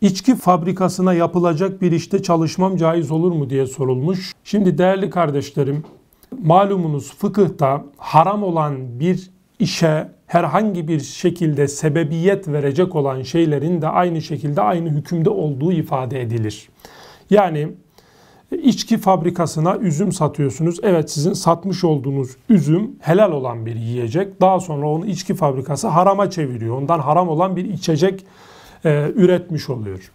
İçki fabrikasına yapılacak bir işte çalışmam caiz olur mu diye sorulmuş. Şimdi değerli kardeşlerim, malumunuz fıkıhta haram olan bir işe herhangi bir şekilde sebebiyet verecek olan şeylerin de aynı şekilde aynı hükümde olduğu ifade edilir. Yani içki fabrikasına üzüm satıyorsunuz. Evet sizin satmış olduğunuz üzüm helal olan bir yiyecek. Daha sonra onu içki fabrikası harama çeviriyor. Ondan haram olan bir içecek e, üretmiş oluyor.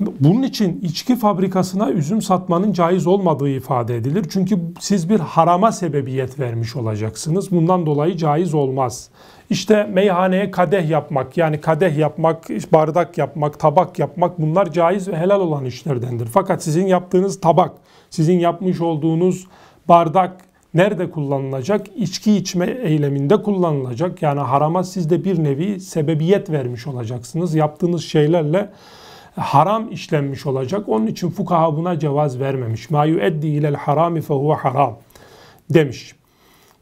Bunun için içki fabrikasına üzüm satmanın caiz olmadığı ifade edilir. Çünkü siz bir harama sebebiyet vermiş olacaksınız. Bundan dolayı caiz olmaz. İşte meyhaneye kadeh yapmak yani kadeh yapmak, bardak yapmak, tabak yapmak bunlar caiz ve helal olan işlerdendir. Fakat sizin yaptığınız tabak, sizin yapmış olduğunuz bardak nerede kullanılacak? İçki içme eyleminde kullanılacak. Yani harama siz de bir nevi sebebiyet vermiş olacaksınız. Yaptığınız şeylerle haram işlenmiş olacak. Onun için fukaha buna cevaz vermemiş. Ma yueddi ilel harami fehuve haram demiş.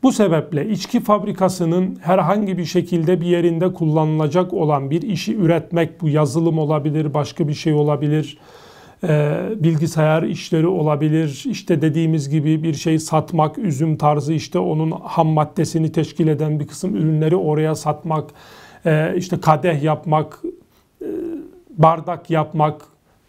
Bu sebeple içki fabrikasının herhangi bir şekilde bir yerinde kullanılacak olan bir işi üretmek, bu yazılım olabilir, başka bir şey olabilir, ee, bilgisayar işleri olabilir. İşte dediğimiz gibi bir şey satmak, üzüm tarzı işte onun ham maddesini teşkil eden bir kısım ürünleri oraya satmak, e, işte kadeh yapmak, e, bardak yapmak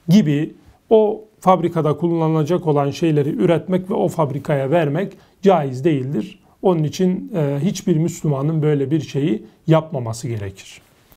gibi o fabrikada kullanılacak olan şeyleri üretmek ve o fabrikaya vermek caiz değildir. Onun için e, hiçbir Müslümanın böyle bir şeyi yapmaması gerekir.